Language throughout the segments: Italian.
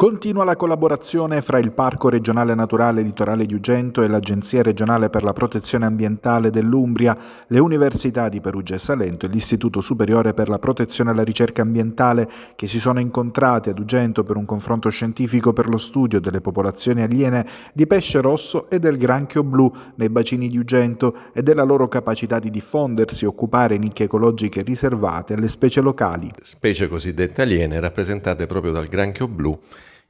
Continua la collaborazione fra il Parco regionale naturale Litorale di Ugento e l'Agenzia regionale per la protezione ambientale dell'Umbria, le Università di Perugia e Salento e l'Istituto Superiore per la protezione e la ricerca ambientale che si sono incontrati ad Ugento per un confronto scientifico per lo studio delle popolazioni aliene di pesce rosso e del granchio blu nei bacini di Ugento e della loro capacità di diffondersi e occupare nicchie ecologiche riservate alle specie locali. Specie cosiddette aliene rappresentate proprio dal granchio blu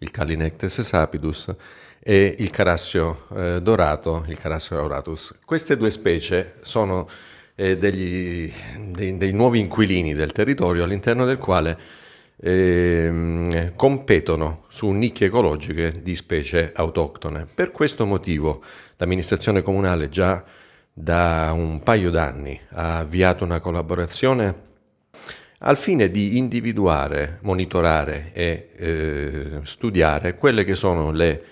il Calinectes sapidus, e il Carassio eh, dorato, il Carassio auratus. Queste due specie sono eh, degli, dei, dei, nuovi inquilini del territorio all'interno del quale eh, competono su nicchie ecologiche di specie autoctone. Per questo motivo l'amministrazione comunale già da un paio d'anni ha avviato una collaborazione al fine di individuare, monitorare e eh, studiare quelle che sono le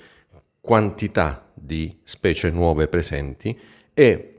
quantità di specie nuove presenti e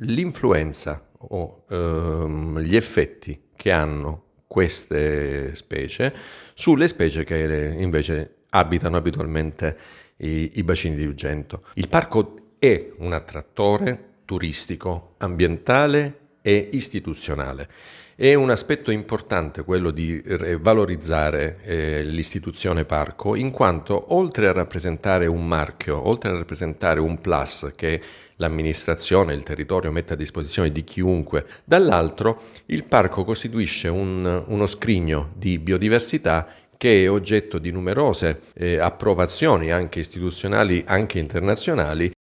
l'influenza o ehm, gli effetti che hanno queste specie sulle specie che invece abitano abitualmente i, i bacini di Ugento. Il parco è un attrattore turistico, ambientale e istituzionale. È un aspetto importante quello di eh, valorizzare eh, l'istituzione parco, in quanto oltre a rappresentare un marchio, oltre a rappresentare un plus che l'amministrazione, il territorio mette a disposizione di chiunque, dall'altro il parco costituisce un, uno scrigno di biodiversità che è oggetto di numerose eh, approvazioni anche istituzionali, anche internazionali,